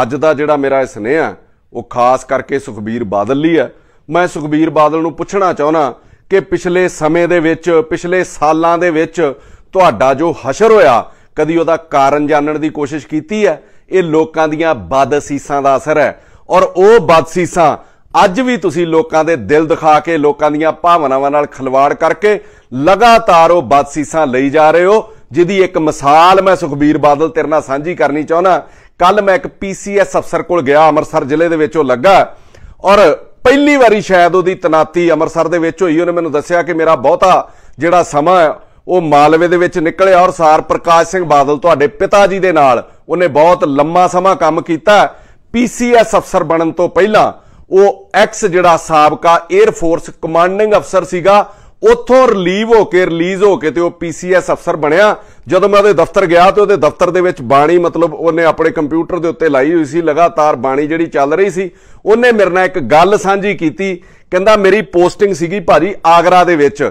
ਅੱਜ ਦਾ ਜਿਹੜਾ ਮੇਰਾ ਇਹ ਸਨੇਹਾ ਉਹ ਖਾਸ ਕਰਕੇ ਸੁਖਬੀਰ ਬਾਦਲ ਲਈ ਹੈ ਮੈਂ ਸੁਖਬੀਰ ਬਾਦਲ ਨੂੰ ਪੁੱਛਣਾ ਚਾਹੁੰਦਾ ਕਿ ਪਿਛਲੇ ਸਮੇਂ ਦੇ ਵਿੱਚ ਪਿਛਲੇ ਸਾਲਾਂ ਦੇ ਵਿੱਚ ਤੁਹਾਡਾ ਜੋ ਹਸ਼ਰ ਹੋਇਆ ਕਦੀ ਉਹਦਾ ਕਾਰਨ ਜਾਣਨ ਦੀ ਕੋਸ਼ਿਸ਼ ਕੀਤੀ ਹੈ ਇਹ ਲੋਕਾਂ ਦੀਆਂ ਬਦਸੀਸਾਂ ਦਾ ਅਸਰ ਹੈ ਔਰ ਉਹ ਬਦਸੀਸਾਂ ਅੱਜ ਵੀ ਤੁਸੀਂ ਲੋਕਾਂ ਦੇ ਦਿਲ ਦਿਖਾ ਕੇ ਲੋਕਾਂ ਦੀਆਂ ਭਾਵਨਾਵਾਂ ਨਾਲ ਖਲਵਾੜ ਕਰਕੇ ਲਗਾਤਾਰ ਉਹ ਬਦਸੀਸਾਂ ਲਈ ਜਾ ਰਹੇ ਹੋ ਜਿਹਦੀ ਇੱਕ ਮਿਸਾਲ ਮੈਂ ਸੁਖਬੀਰ ਬਾਦਲ ਤੇਰੇ ਨਾਲ ਸਾਂਝੀ ਕਰਨੀ ਚਾਹੁੰਦਾ ਕੱਲ ਮੈਂ ਇੱਕ ਪੀਸੀਐਸ ਅਫਸਰ ਕੋਲ ਗਿਆ ਅੰਮ੍ਰਿਤਸਰ ਜ਼ਿਲ੍ਹੇ ਦੇ ਵਿੱਚ ਉਹ ਲੱਗਾ ਔਰ ਪਹਿਲੀ ਵਾਰੀ ਸ਼ਾਇਦ ਉਹਦੀ ਤਨਾਤੀ ਅੰਮ੍ਰਿਤਸਰ ਦੇ ਵਿੱਚ ਹੋਈ ਉਹਨੇ ਮੈਨੂੰ ਦੱਸਿਆ ਕਿ ਮੇਰਾ ਬਹੁਤਾ ਜਿਹੜਾ ਸਮਾਂ ਉਹ ਮਾਲਵੇ ਦੇ ਵਿੱਚ ਨਿਕਲਿਆ ਔਰ ਸਾਰ ਪ੍ਰਕਾਸ਼ ਸਿੰਘ ਬਾਦਲ ਤੁਹਾਡੇ ਪਿਤਾ ਜੀ ਦੇ ਨਾਲ ਉਹਨੇ ਬਹੁਤ ਲੰਮਾ ਸਮਾਂ ਕੰਮ ਕੀਤਾ ਪੀਸੀਐਸ ਅਫਸਰ ਬਣਨ ਤੋਂ ਪਹਿਲਾਂ ਉਹ ਐਕਸ ਜਿਹੜਾ ਸਾਬਕਾ 에ਅਰ ਫੋਰਸ ਕਮਾਂਡਿੰਗ ਅਫਸਰ ਸੀਗਾ ਉੱਥੋਂ ਰਿਲੀਵ ਹੋ ਕੇ ਰਿਲੀਜ਼ ਹੋ ਕੇ ਤੇ ਉਹ ਪੀਸੀਐਸ ਅਫਸਰ ਬਣਿਆ ਜਦੋਂ ਮੈਂ ਉਹਦੇ ਦਫ਼ਤਰ ਗਿਆ ਤੇ ਉਹਦੇ ਦਫ਼ਤਰ ਦੇ ਵਿੱਚ ਬਾਣੀ ਮਤਲਬ ਉਹਨੇ ਆਪਣੇ ਕੰਪਿਊਟਰ ਦੇ ਉੱਤੇ ਲਾਈ ਹੋਈ ਸੀ ਲਗਾਤਾਰ ਬਾਣੀ ਜਿਹੜੀ ਚੱਲ ਰਹੀ ਸੀ ਉਹਨੇ ਮੇਰੇ ਨਾਲ ਇੱਕ ਗੱਲ ਸਾਂਝੀ ਕੀਤੀ ਕਹਿੰਦਾ ਮੇਰੀ ਪੋਸਟਿੰਗ ਸੀਗੀ ਭਾਜੀ ਆਗਰਾ ਦੇ ਵਿੱਚ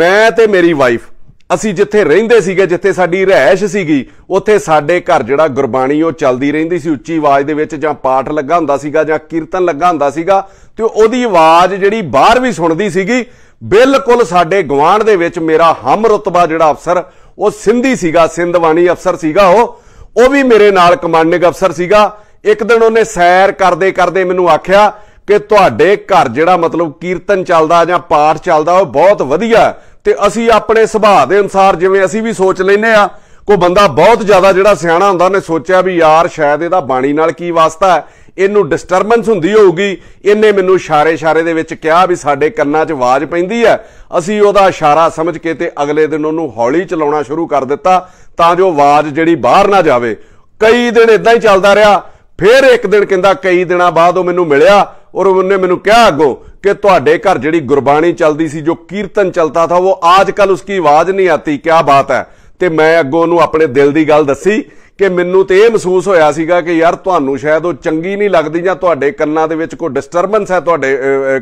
ਮੈਂ ਤੇ ਮੇਰੀ ਵਾਈਫ ਅਸੀਂ ਜਿੱਥੇ ਰਹਿੰਦੇ ਸੀਗੇ ਜਿੱਥੇ ਸਾਡੀ ਰਹਿائش ਸੀਗੀ ਉੱਥੇ ਸਾਡੇ ਘਰ ਜਿਹੜਾ ਗੁਰਬਾਣੀ ਉਹ ਚੱਲਦੀ ਰਹਿੰਦੀ ਸੀ ਉੱਚੀ ਆਵਾਜ਼ ਦੇ ਵਿੱਚ ਜਾਂ ਪਾਠ ਲੱਗਾ ਹੁੰਦਾ ਸੀਗਾ ਜਾਂ ਕੀਰਤਨ ਲੱਗਾ ਹੁੰਦਾ ਸੀਗਾ ਤੇ ਉਹਦੀ ਆਵਾਜ਼ ਜਿਹੜੀ ਬਾਹਰ ਵੀ ਸੁਣਦੀ ਸੀਗੀ ਬਿਲਕੁਲ ਸਾਡੇ ਗਵਾਂਡ ਦੇ ਵਿੱਚ ਮੇਰਾ ਹਮ ਰਤਬਾ ਜਿਹੜਾ ਅਫਸਰ ਉਹ ਸਿੰਧੀ ਸੀਗਾ ਸਿੰਧਵਾਨੀ ਅਫਸਰ ਸੀਗਾ ਉਹ ਉਹ ਵੀ ਮੇਰੇ ਨਾਲ ਕਮਾਂਡਿੰਗ ਅਫਸਰ ਸੀਗਾ ਇੱਕ ਦਿਨ ਉਹਨੇ ਸੈਰ ਕਰਦੇ ਕਰਦੇ ਮੈਨੂੰ ਆਖਿਆ ਕਿ ਤੁਹਾਡੇ ਘਰ ਜਿਹੜਾ ਮਤਲਬ ਕੀਰਤਨ ਚੱਲਦਾ ਜਾਂ ਪਾਠ ਚੱਲਦਾ ਉਹ ਬਹੁਤ ਵਧੀਆ ਤੇ ਅਸੀਂ ਆਪਣੇ ਸੁਭਾਅ ਦੇ ਅਨਸਾਰ ਜਿਵੇਂ ਅਸੀਂ ਵੀ ਸੋਚ ਲੈਨੇ ਆ ਕੋ ਬੰਦਾ ਬਹੁਤ ਜ਼ਿਆਦਾ ਜਿਹੜਾ ਸਿਆਣਾ ਹੁੰਦਾ ਨੇ ਸੋਚਿਆ ਵੀ ਯਾਰ ਸ਼ਾਇਦ ਇਹਦਾ ਬਾਣੀ ਨਾਲ ਕੀ ਵਾਸਤਾ ਹੈ ਇਹਨੂੰ ਡਿਸਟਰਬੈਂਸ ਹੁੰਦੀ ਹੋਊਗੀ ਇਹਨੇ ਮੈਨੂੰ ਇਸ਼ਾਰੇ-ਇਸ਼ਾਰੇ ਦੇ ਵਿੱਚ ਕਿਹਾ ਵੀ ਸਾਡੇ ਕੰਨਾਂ 'ਚ ਆਵਾਜ਼ ਪੈਂਦੀ ਹੈ ਅਸੀਂ ਉਹਦਾ ਇਸ਼ਾਰਾ ਸਮਝ ਕੇ ਤੇ ਅਗਲੇ ਦਿਨ ਉਹਨੂੰ ਹੌਲੀ ਚਲਾਉਣਾ ਸ਼ੁਰੂ ਕਰ ਦਿੱਤਾ ਤਾਂ ਜੋ ਆਵਾਜ਼ ਜਿਹੜੀ ਬਾਹਰ ਨਾ ਜਾਵੇ ਕਈ ਦਿਨ ਇਦਾਂ ਹੀ ਚੱਲਦਾ ਰਿਹਾ ਫਿਰ ਇੱਕ ਦਿਨ ਕਹਿੰਦਾ ਕਈ ਦਿਨਾਂ ਬਾਅਦ ਉਹ ਮੈਨੂੰ ਮਿਲਿਆ ਔਰ ਉਹਨੇ ਮੈਨੂੰ ਕਿਹਾ ਅੱਗੋਂ ਕਿ ਤੁਹਾਡੇ ਘਰ ਜਿਹੜੀ ਗੁਰਬਾਣੀ ਚੱਲਦੀ ਸੀ ਜੋ ਕੀਰਤਨ ਚੱਲਦਾ ਥਾ ਉਹ ਆਜ ਕੱਲ ਉਸकी ਆਵਾਜ਼ ਨਹੀਂ ਆਤੀ ਕੀ ਬਾਤ ਹੈ ਤੇ ਮੈਂ ਅੱਗੋਂ ਉਹਨੂੰ ਆਪਣੇ ਦਿਲ ਦੀ ਗੱਲ ਦੱਸੀ ਕਿ ਮੈਨੂੰ ਤੇ ਇਹ ਮਹਿਸੂਸ ਹੋਇਆ ਸੀਗਾ ਕਿ ਯਾਰ ਤੁਹਾਨੂੰ ਸ਼ਾਇਦ ਉਹ ਚੰਗੀ ਨਹੀਂ ਲੱਗਦੀ ਜਾਂ ਤੁਹਾਡੇ ਕੰਨਾਂ ਦੇ ਵਿੱਚ ਕੋਈ ਡਿਸਟਰਬੈਂਸ ਹੈ ਤੁਹਾਡੇ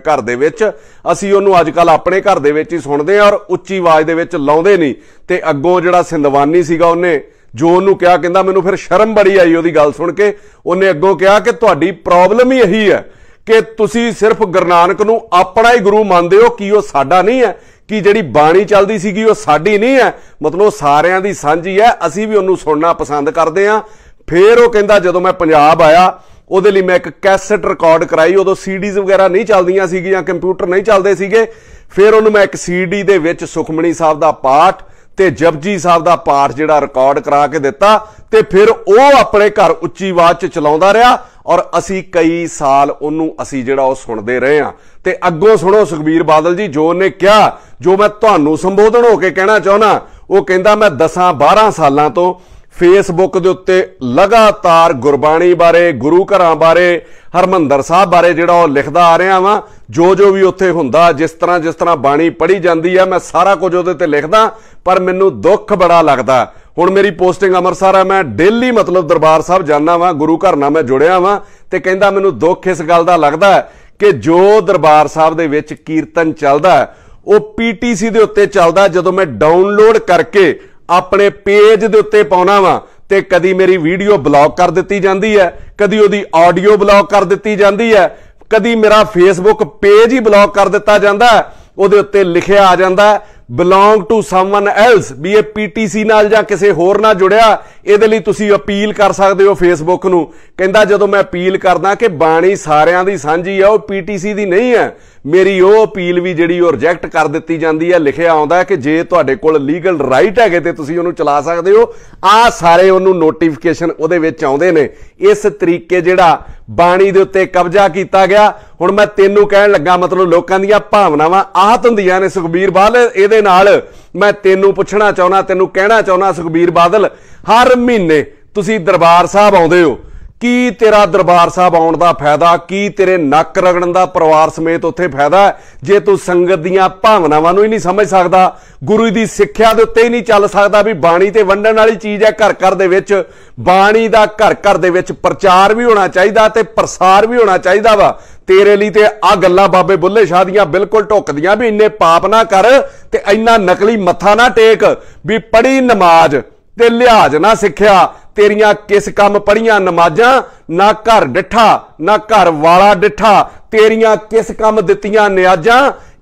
ਘਰ ਦੇ ਵਿੱਚ ਅਸੀਂ ਉਹਨੂੰ ਅੱਜ ਕੱਲ ਆਪਣੇ ਘਰ ਦੇ ਵਿੱਚ ਹੀ ਸੁਣਦੇ ਆਂ ਔਰ ਉੱਚੀ ਆਵਾਜ਼ ਦੇ ਵਿੱਚ ਲਾਉਂਦੇ ਨਹੀਂ ਤੇ ਅੱਗੋਂ ਜਿਹੜਾ ਸਿੰਧਵਾਨੀ ਸੀਗਾ ਉਹਨੇ ਜੋ ਉਹਨੂੰ ਕਿਹਾ ਕਹਿੰਦਾ ਮੈਨੂੰ ਫਿਰ ਸ਼ਰਮ ਬੜੀ ਆਈ ਉਹਦੀ ਗੱਲ ਸੁਣ ਕੇ ਉਹਨੇ ਅੱਗੋਂ ਕਿਹਾ ਕਿ ਤੁਹਾਡੀ ਪ੍ਰੋਬਲਮ ਹੀ ਇਹੀ ਹੈ ਕਿ ਤੁਸੀਂ ਸਿਰਫ ਗੁਰਨਾਨਕ ਨੂੰ ਆਪਣਾ ਹੀ ਗੁਰੂ ਮੰਨਦੇ ਹੋ ਕਿ ਉਹ ਸਾਡਾ ਨਹੀਂ ਹੈ ਕਿ ਜਿਹੜੀ ਬਾਣੀ ਚੱਲਦੀ ਸੀਗੀ ਉਹ ਸਾਡੀ ਨਹੀਂ ਹੈ ਮਤਲਬ ਉਹ ਸਾਰਿਆਂ ਦੀ ਸਾਂਝੀ ਹੈ ਅਸੀਂ ਵੀ ਉਹਨੂੰ ਸੁਣਨਾ ਪਸੰਦ ਕਰਦੇ ਹਾਂ ਫੇਰ ਉਹ ਕਹਿੰਦਾ ਜਦੋਂ ਮੈਂ ਪੰਜਾਬ ਆਇਆ ਉਹਦੇ ਲਈ ਮੈਂ ਇੱਕ ਕੈਸਟ ਰਿਕਾਰਡ ਕਰਾਈ ਉਦੋਂ ਸੀਡੀਜ਼ ਵਗੈਰਾ ਨਹੀਂ ਚੱਲਦੀਆਂ ਸੀਗੀਆਂ ਕੰਪਿਊਟਰ ਨਹੀਂ ਚੱਲਦੇ ਸੀਗੇ ਫੇਰ ਉਹਨੂੰ ਮੈਂ ਇੱਕ ਸੀਡੀ ਦੇ ਵਿੱਚ ਸੁਖਮਣੀ ਸਾਹਿਬ ਦਾ ਪਾਠ ਤੇ ਜਪਜੀ ਸਾਹਿਬ ਦਾ ਪਾਠ ਜਿਹੜਾ ਰਿਕਾਰਡ ਕਰਾ ਕੇ ਦਿੱਤਾ ਤੇ ਫਿਰ ਉਹ ਆਪਣੇ ਘਰ ਉੱਚੀ ਆਵਾਜ਼ 'ਚ ਚਲਾਉਂਦਾ ਰਿਹਾ ਔਰ ਅਸੀਂ ਕਈ ਸਾਲ ਉਹਨੂੰ ਅਸੀਂ ਜਿਹੜਾ ਉਹ ਸੁਣਦੇ ਰਹੇ ਆ ਤੇ ਅੱਗੋਂ ਸੁਣੋ ਸੁਖਬੀਰ ਬਾਦਲ ਜੀ ਜੋ ਉਹਨੇ ਕਿਹਾ ਜੋ ਮੈਂ ਤੁਹਾਨੂੰ ਸੰਬੋਧਨ ਹੋ ਕੇ ਕਹਿਣਾ ਚਾਹਣਾ ਉਹ ਕਹਿੰਦਾ ਮੈਂ ਦਸਾਂ 12 ਸਾਲਾਂ ਤੋਂ ਫੇਸਬੁੱਕ ਦੇ ਉੱਤੇ ਲਗਾਤਾਰ ਗੁਰਬਾਣੀ ਬਾਰੇ ਗੁਰੂ ਘਰਾਂ ਬਾਰੇ ਹਰਮੰਦਰ ਸਾਹਿਬ ਬਾਰੇ ਜਿਹੜਾ ਉਹ ਲਿਖਦਾ ਆ ਰਿਹਾ ਵਾਂ ਜੋ ਜੋ ਵੀ ਉੱਥੇ ਹੁੰਦਾ ਜਿਸ ਤਰ੍ਹਾਂ ਜਿਸ ਤਰ੍ਹਾਂ ਬਾਣੀ ਪੜ੍ਹੀ ਜਾਂਦੀ ਆ ਮੈਂ ਸਾਰਾ ਕੁਝ ਉਹਦੇ ਤੇ ਲਿਖਦਾ ਪਰ ਮੈਨੂੰ ਦੁੱਖ ਬੜਾ ਲੱਗਦਾ ਹੁਣ ਮੇਰੀ ਪੋਸਟਿੰਗ ਅੰਮ੍ਰਿਤਸਰ ਆ ਮੈਂ ਡੇਲੀ ਮਤਲਬ ਦਰਬਾਰ ਸਾਹਿਬ ਜਾਣਾ ਵਾਂ ਗੁਰੂ ਘਰ ਨਾਲ ਮੈਂ ਜੁੜਿਆ ਵਾਂ ਤੇ ਕਹਿੰਦਾ ਮੈਨੂੰ ਦੁੱਖ ਇਸ ਗੱਲ ਦਾ ਲੱਗਦਾ ਕਿ ਜੋ ਦਰਬਾਰ ਸਾਹਿਬ ਦੇ ਵਿੱਚ ਕੀਰਤਨ ਚੱਲਦਾ ਉਹ ਪੀਟੀਸੀ ਦੇ ਉੱਤੇ ਚੱਲਦਾ ਜਦੋਂ ਮੈਂ ਡਾਊਨਲੋਡ ਕਰਕੇ ਆਪਣੇ ਪੇਜ ਦੇ ਉੱਤੇ ਪਾਉਣਾ ਵਾਂ ਤੇ ਕਦੀ ਮੇਰੀ ਵੀਡੀਓ ਬਲੌਕ ਕਰ ਦਿੱਤੀ ਜਾਂਦੀ ਹੈ ਕਦੀ ਉਹਦੀ ਆਡੀਓ ਬਲੌਕ ਕਰ ਦਿੱਤੀ ਜਾਂਦੀ ਹੈ ਕਦੀ ਮੇਰਾ ਫੇਸਬੁੱਕ ਪੇਜ ਹੀ ਬਲੌਕ ਕਰ ਦਿੱਤਾ ਜਾਂਦਾ ਉਹਦੇ ਉੱਤੇ ਲਿਖਿਆ ਆ ਜਾਂਦਾ ਬਿਲੋਂਗ ਟੂ ਸਮਵਨ ਐਲਸ ਵੀ ਇਹ ਪੀਟੀਸੀ ਨਾਲ ਜਾਂ ਕਿਸੇ ਹੋਰ ਨਾਲ ਜੁੜਿਆ ਇਹਦੇ ਲਈ ਤੁਸੀਂ ਅਪੀਲ ਕਰ ਸਕਦੇ ਹੋ ਫੇਸਬੁੱਕ ਨੂੰ ਕਹਿੰਦਾ ਜਦੋਂ ਮੈਂ ਅਪੀਲ ਕਰਦਾ ਕਿ ਬਾਣੀ ਸਾਰਿਆਂ ਦੀ ਸਾਂਝੀ ਆ ਉਹ ਪੀਟੀਸੀ ਦੀ ਨਹੀਂ ਹੈ ਮੇਰੀ ਉਹ ਅਪੀਲ ਵੀ ਜਿਹੜੀ ਉਹ ਰਿਜੈਕਟ ਕਰ ਦਿੱਤੀ ਜਾਂਦੀ ਹੈ ਲਿਖਿਆ ਆਉਂਦਾ ਕਿ ਜੇ ਤੁਹਾਡੇ ਕੋਲ ਲੀਗਲ ਰਾਈਟ ਹੈਗੇ ਤੇ ਤੁਸੀਂ ਉਹਨੂੰ ਚਲਾ ਸਕਦੇ ਹੋ ਆ ਸਾਰੇ ਉਹਨੂੰ ਨੋਟੀਫਿਕੇਸ਼ਨ ਉਹਦੇ ਵਿੱਚ ਆਉਂਦੇ ਨੇ ਇਸ ਤਰੀਕੇ ਜਿਹੜਾ ਬਾਣੀ ਦੇ ਉੱਤੇ ਕਬਜ਼ਾ ਕੀਤਾ ਗਿਆ ਹੁਣ ਮੈਂ ਤੈਨੂੰ ਕਹਿਣ ਲੱਗਾ ਮਤਲਬ ਲੋਕਾਂ ਦੀਆਂ ਭਾਵਨਾਵਾਂ ਆਹਤ ਹੁੰਦੀਆਂ ਨੇ ਸੁਖਬੀਰ ਬਾਲ ਇਹਦੇ ਨਾਲ ਮੈਂ ਤੈਨੂੰ ਪੁੱਛਣਾ ਚਾਹੁੰਦਾ ਤੈਨੂੰ ਕਹਿਣਾ ਚਾਹੁੰਦਾ ਸੁਖਬੀਰ ਬਾਦਲ ਹਰ ਮਹੀਨੇ ਤੁਸੀਂ ਦਰਬਾਰ ਸਾਹਿਬ ਆਉਂਦੇ ਹੋ ਕੀ ਤੇਰਾ ਦਰਬਾਰ ਸਾਹਿਬ ਆਉਣ ਦਾ ਫਾਇਦਾ ਕੀ ਤੇਰੇ ਨੱਕ ਰਗੜਨ ਦਾ ਪਰਿਵਾਰ ਸਮੇਤ ਉੱਥੇ ਫਾਇਦਾ ਜੇ ਤੂੰ ਸੰਗਤ ਦੀਆਂ ਭਾਵਨਾਵਾਂ ਨੂੰ ਹੀ ਨਹੀਂ ਸਮਝ ਸਕਦਾ ਗੁਰੂ ਦੀ ਸਿੱਖਿਆ ਦੇ ਉੱਤੇ ਹੀ ਨਹੀਂ ਚੱਲ ਸਕਦਾ ਵੀ ਬਾਣੀ ਤੇ ਵੰਡਣ ਵਾਲੀ ਚੀਜ਼ ਹੈ ਘਰ ਘਰ ਦੇ ਵਿੱਚ ਬਾਣੀ ਦਾ ਘਰ ਘਰ ਦੇ ਵਿੱਚ ਪ੍ਰਚਾਰ ਵੀ ਹੋਣਾ ਚਾਹੀਦਾ ਤੇ ਪ੍ਰਸਾਰ ਵੀ ਹੋਣਾ ਚਾਹੀਦਾ ਵਾ ਤੇਰੇ ਲਈ ਤੇ ਆ ਗੱਲਾਂ ਬਾਬੇ ਬੁੱਲੇ ਸ਼ਾਹ ਦੀਆਂ ਬਿਲਕੁਲ ਢੁੱਕਦੀਆਂ ਵੀ ਇੰਨੇ ਪਾਪ ਨਾ ਕਰ ਤੇ ਇੰਨਾ ਨਕਲੀ ਮੱਥਾ ਨਾ ਟੇਕ ਵੀ ਪੜੀ ਨਮਾਜ਼ ਤੇ ਲਿਹਾਜ਼ ਨਾ ਸਿੱਖਿਆ ਤੇਰੀਆਂ ਕਿਸ ਕੰਮ ਪੜੀਆਂ ਨਮਾਜ਼ਾਂ ਨਾ ਘਰ ਡਿੱਠਾ ਨਾ ਘਰ ਵਾਲਾ ਡਿੱਠਾ ਤੇਰੀਆਂ ਕਿਸ ਕੰਮ ਦਿੱਤੀਆਂ ਨਿਆਜ਼ਾਂ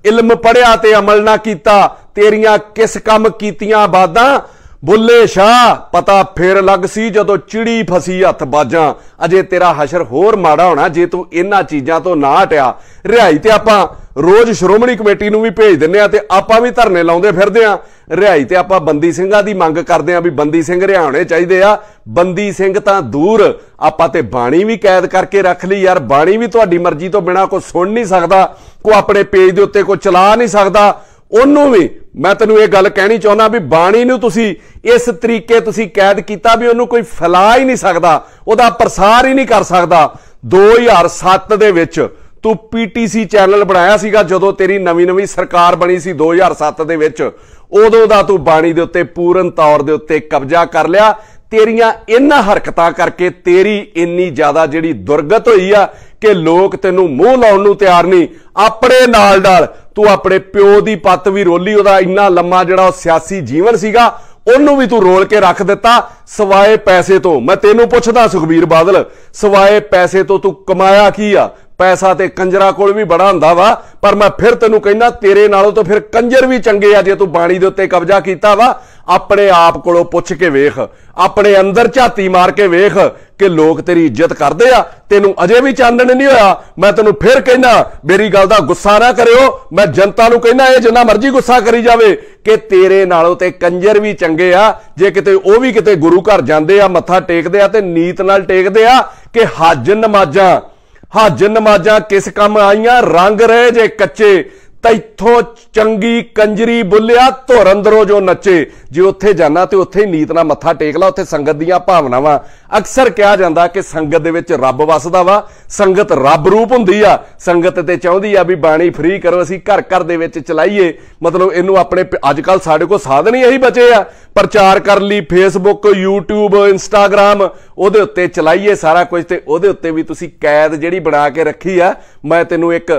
ਇਲਮ ਪੜਿਆ ਤੇ ਅਮਲ ਨਾ ਕੀਤਾ ਤੇਰੀਆਂ ਕਿਸ ਕੰਮ ਕੀਤੀਆਂ ਬਾਦਾਂ ਬੁੱਲੇ ਸ਼ਾ ਪਤਾ ਫੇਰ ਲੱਗ ਸੀ ਜਦੋਂ ਚਿੜੀ ਫਸੀ ਹੱਥ ਬਾਜਾਂ ਅਜੇ ਤੇਰਾ ਹਸ਼ਰ ਹੋਰ ਮਾੜਾ ਹੋਣਾ ਜੇ ਤੂੰ ਇਹਨਾਂ ਚੀਜ਼ਾਂ ਤੋਂ ਨਾ ਹਟਿਆ ਰਿਹਾਈ ਤੇ ਆਪਾਂ ਰੋਜ਼ ਸ਼੍ਰੋਮਣੀ ਕਮੇਟੀ ਨੂੰ ਵੀ ਭੇਜ ਦਿੰਨੇ ਆ ਤੇ ਆਪਾਂ ਵੀ ਧਰਨੇ ਲਾਉਂਦੇ ਫਿਰਦੇ ਆ ਰਿਹਾਈ ਤੇ ਆਪਾਂ ਬੰਦੀ ਸਿੰਘਾਂ ਦੀ ਮੰਗ ਕਰਦੇ ਆ ਵੀ ਬੰਦੀ ਸਿੰਘ ਰਿਹਾਉਣੇ ਚਾਹੀਦੇ ਆ ਬੰਦੀ ਸਿੰਘ ਤਾਂ ਦੂਰ ਆਪਾਂ ਤੇ ਬਾਣੀ ਵੀ ਕੈਦ ਕਰਕੇ ਰੱਖ ਲਈ ਯਾਰ ਬਾਣੀ ਵੀ ਤੁਹਾਡੀ ਮਰਜ਼ੀ ਤੋਂ ਬਿਨਾ ਕੋ ਸੁਣ ਨਹੀਂ ਸਕਦਾ ਕੋ ਆਪਣੇ ਪੇਜ ਦੇ ਉੱਤੇ ਕੋ ਚਲਾ ਨਹੀਂ ਸਕਦਾ ਉਹਨੂੰ ਵੀ ਮੈਂ ਤੈਨੂੰ ਇਹ ਗੱਲ ਕਹਿਣੀ ਚਾਹੁੰਦਾ ਵੀ ਬਾਣੀ ਨੂੰ ਤੁਸੀਂ ਇਸ ਤਰੀਕੇ ਤੁਸੀਂ ਕੈਦ ਕੀਤਾ ਵੀ ਉਹਨੂੰ ਕੋਈ ਫੈਲਾ ਹੀ ਨਹੀਂ ਸਕਦਾ ਉਹਦਾ ਪ੍ਰਸਾਰ ਹੀ ਨਹੀਂ ਕਰ ਸਕਦਾ 2007 ਦੇ ਵਿੱਚ ਤੂੰ ਪੀਟੀਸੀ ਚੈਨਲ ਬਣਾਇਆ ਸੀਗਾ ਜਦੋਂ ਤੇਰੀ ਨਵੀਂ-ਨਵੀਂ ਸਰਕਾਰ ਬਣੀ ਸੀ 2007 ਦੇ ਵਿੱਚ ਉਦੋਂ ਦਾ ਤੂੰ ਬਾਣੀ ਦੇ ਉੱਤੇ ਪੂਰਨ ਤੌਰ ਦੇ ਉੱਤੇ ਕਬਜ਼ਾ ਕਰ ਲਿਆ ਤੇਰੀਆਂ ਇਹਨਾਂ ਹਰਕਤਾਂ ਕਰਕੇ ਤੇਰੀ ਇੰਨੀ ਜ਼ਿਆਦਾ ਜਿਹੜੀ ਦੁਰਗਤ ਹੋਈ ਆ ਕਿ ਲੋਕ ਤੈਨੂੰ ਮੂੰਹ ਲਾਉਣ ਨੂੰ ਤਿਆਰ ਨਹੀਂ ਆਪਣੇ ਨਾਲ ਨਾਲ ਤੂੰ ਆਪਣੇ ਪਿਓ ਦੀ ਪੱਤ ਵੀ ਰੋਲੀ ਉਹਦਾ ਇੰਨਾ ਲੰਮਾ ਜਿਹੜਾ ਉਹ ਸਿਆਸੀ ਜੀਵਨ ਸੀਗਾ ਉਹਨੂੰ ਵੀ ਤੂੰ ਰੋਲ ਕੇ ਰੱਖ ਦਿੱਤਾ ਸਵਾਏ ਪੈਸੇ ਤੋਂ ਮੈਂ ਤੈਨੂੰ ਪੁੱਛਦਾ ਸੁਖਬੀਰ ਬਾਦਲ ਸਵਾਏ ਪੈਸੇ ਤੋਂ ਤੂੰ ਕਮਾਇਆ ਕੀ ਆ ਪੈਸਾ ਤੇ ਕੰਜਰਾ ਕੋਲ ਵੀ ਬੜਾ ਹੁੰਦਾ ਵਾ ਪਰ ਮੈਂ ਫਿਰ ਤੈਨੂੰ ਕਹਿੰਦਾ ਤੇਰੇ ਨਾਲੋਂ ਤਾਂ ਫਿਰ ਕੰਜਰ ਵੀ ਚੰਗੇ ਆ ਜੇ ਤੂੰ ਬਾਣੀ ਦੇ ਉੱਤੇ ਕਬਜ਼ਾ ਕੀਤਾ ਵਾ ਆਪਣੇ ਆਪ ਕੋਲੋਂ ਪੁੱਛ ਕੇ ਵੇਖ ਆਪਣੇ ਅੰਦਰ ਝਾਤੀ ਮਾਰ ਕੇ ਵੇਖ ਕਿ ਲੋਕ ਤੇਰੀ ਇੱਜ਼ਤ ਕਰਦੇ ਆ ਤੈਨੂੰ ਅਜੇ ਵੀ ਚਾਨਣ ਨਹੀਂ ਹੋਇਆ ਮੈਂ ਤੈਨੂੰ ਫਿਰ ਕਹਿੰਦਾ ਮੇਰੀ ਗੱਲ ਦਾ ਗੁੱਸਾ ਨਾ ਕਰਿਓ ਮੈਂ ਜਨਤਾ ਨੂੰ ਕਹਿੰਦਾ ਇਹ ਜਿੰਨਾ ਮਰਜ਼ੀ ਗੁੱਸਾ ਕਰੀ ਜਾਵੇ ਕਿ ਤੇਰੇ ਨਾਲੋਂ ਤੇ ਕੰਜਰ ਵੀ ਚੰਗੇ ਆ ਜੇ ਕਿਤੇ ਉਹ ਵੀ ਕਿਤੇ ਗੁਰੂ ਘਰ ਜਾਂਦੇ ਆ ਮੱਥਾ ਟੇਕਦੇ ਆ ਤੇ ਨੀਤ ਨਾਲ ਟੇਕਦੇ ਆ ਕਿ ਹੱਜ ਨਮਾਜ਼ਾਂ ਹਾਜ ਨਮਾਜ਼ਾਂ ਕਿਸ ਕੰਮ ਆਈਆਂ ਰੰਗ ਰਹੇ ਜੇ ਕੱਚੇ ਤੈਥੋਂ ਚੰਗੀ ਕੰਜਰੀ ਬੁੱਲਿਆ ਧੁਰ ਅੰਦਰੋਂ ਜੋ ਨੱਚੇ ਜੇ ਉੱਥੇ ਜਾਣਾ ਤੇ ਉੱਥੇ ਹੀ ਨੀਤ ਨਾਲ ਮੱਥਾ ਟੇਕ ਲਾ ਉੱਥੇ ਸੰਗਤ ਦੀਆਂ ਭਾਵਨਾਵਾਂ ਅਕਸਰ ਕਿਹਾ ਜਾਂਦਾ ਕਿ ਸੰਗਤ ਦੇ ਵਿੱਚ ਰੱਬ ਵਸਦਾ ਵਾ ਸੰਗਤ ਰੱਬ ਰੂਪ ਹੁੰਦੀ ਆ ਸੰਗਤ ਤੇ ਚਾਹੁੰਦੀ ਆ ਵੀ ਬਾਣੀ ਫ੍ਰੀ ਕਰੋ ਅਸੀਂ ਘਰ ਘਰ ਦੇ ਵਿੱਚ ਚਲਾਈਏ ਮਤਲਬ ਇਹਨੂੰ ਆਪਣੇ ਅੱਜ ਕੱਲ ਸਾਡੇ ਕੋਲ ਸਾਧਨ ਹੀ ਇਹੀ ਬਚੇ ਆ ਪ੍ਰਚਾਰ ਕਰਨ ਲਈ ਫੇਸਬੁੱਕ YouTube Instagram ਉਹਦੇ ਉੱਤੇ ਚਲਾਈਏ ਸਾਰਾ ਕੁਝ ਤੇ ਉਹਦੇ ਉੱਤੇ ਵੀ ਤੁਸੀਂ ਕੈਦ ਜਿਹੜੀ ਬਣਾ ਕੇ ਰੱਖੀ ਆ ਮੈਂ ਤੈਨੂੰ ਇੱਕ